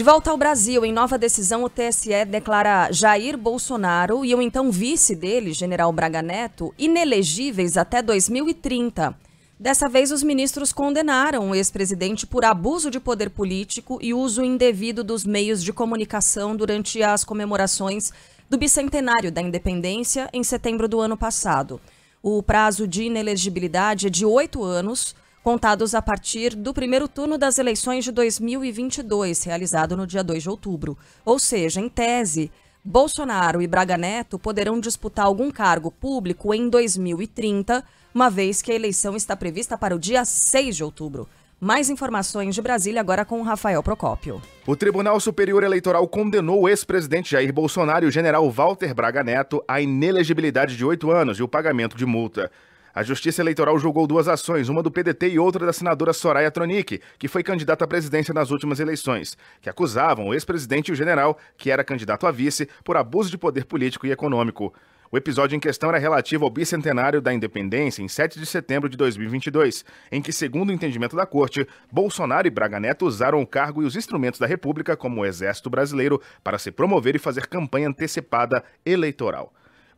De volta ao Brasil, em nova decisão, o TSE declara Jair Bolsonaro e o então vice dele, general Braga Neto, inelegíveis até 2030. Dessa vez, os ministros condenaram o ex-presidente por abuso de poder político e uso indevido dos meios de comunicação durante as comemorações do bicentenário da independência em setembro do ano passado. O prazo de inelegibilidade é de oito anos contados a partir do primeiro turno das eleições de 2022, realizado no dia 2 de outubro. Ou seja, em tese, Bolsonaro e Braga Neto poderão disputar algum cargo público em 2030, uma vez que a eleição está prevista para o dia 6 de outubro. Mais informações de Brasília agora com Rafael Procópio. O Tribunal Superior Eleitoral condenou o ex-presidente Jair Bolsonaro e o general Walter Braga Neto à inelegibilidade de oito anos e o pagamento de multa. A Justiça Eleitoral julgou duas ações, uma do PDT e outra da senadora Soraya Tronic, que foi candidata à presidência nas últimas eleições, que acusavam o ex-presidente e o general, que era candidato a vice, por abuso de poder político e econômico. O episódio em questão era relativo ao bicentenário da independência em 7 de setembro de 2022, em que, segundo o entendimento da corte, Bolsonaro e Braga Neto usaram o cargo e os instrumentos da República, como o Exército Brasileiro, para se promover e fazer campanha antecipada eleitoral.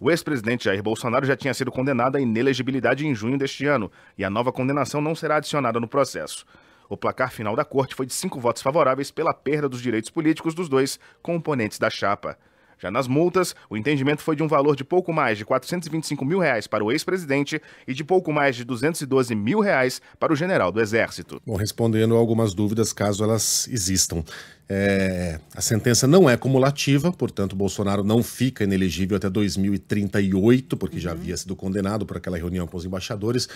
O ex-presidente Jair Bolsonaro já tinha sido condenado à inelegibilidade em junho deste ano e a nova condenação não será adicionada no processo. O placar final da corte foi de cinco votos favoráveis pela perda dos direitos políticos dos dois componentes da chapa. Já nas multas, o entendimento foi de um valor de pouco mais de 425 mil reais para o ex-presidente e de pouco mais de 212 mil reais para o general do Exército. Bom, respondendo algumas dúvidas, caso elas existam. É, a sentença não é cumulativa, portanto, Bolsonaro não fica inelegível até 2038, porque uhum. já havia sido condenado por aquela reunião com os embaixadores.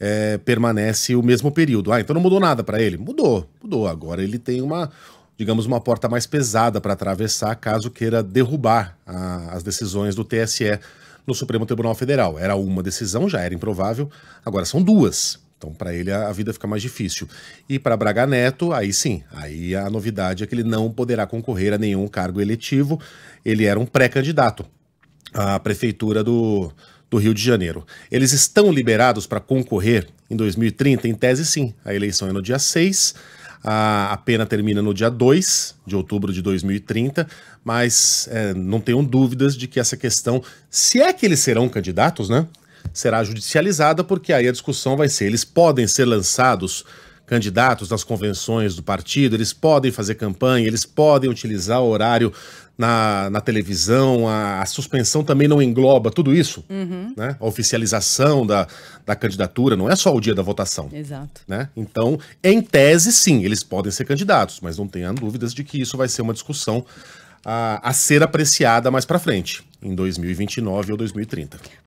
É, permanece o mesmo período. Ah, então não mudou nada para ele? Mudou, mudou. Agora ele tem uma digamos, uma porta mais pesada para atravessar caso queira derrubar a, as decisões do TSE no Supremo Tribunal Federal. Era uma decisão, já era improvável, agora são duas. Então, para ele, a vida fica mais difícil. E para Braga Neto, aí sim, aí a novidade é que ele não poderá concorrer a nenhum cargo eletivo. Ele era um pré-candidato à prefeitura do, do Rio de Janeiro. Eles estão liberados para concorrer em 2030? Em tese, sim. A eleição é no dia 6 a, a pena termina no dia 2 de outubro de 2030, mas é, não tenham dúvidas de que essa questão, se é que eles serão candidatos, né? Será judicializada, porque aí a discussão vai ser: eles podem ser lançados candidatos das convenções do partido, eles podem fazer campanha, eles podem utilizar o horário na, na televisão, a, a, suspensão também não engloba tudo isso, uhum. né? A oficialização da, da candidatura não é só o dia da votação. Exato. Né? Então, em tese, sim, eles podem ser candidatos, mas não tenha dúvidas de que isso vai ser uma discussão a, a ser apreciada mais para frente, em 2029 ou 2030.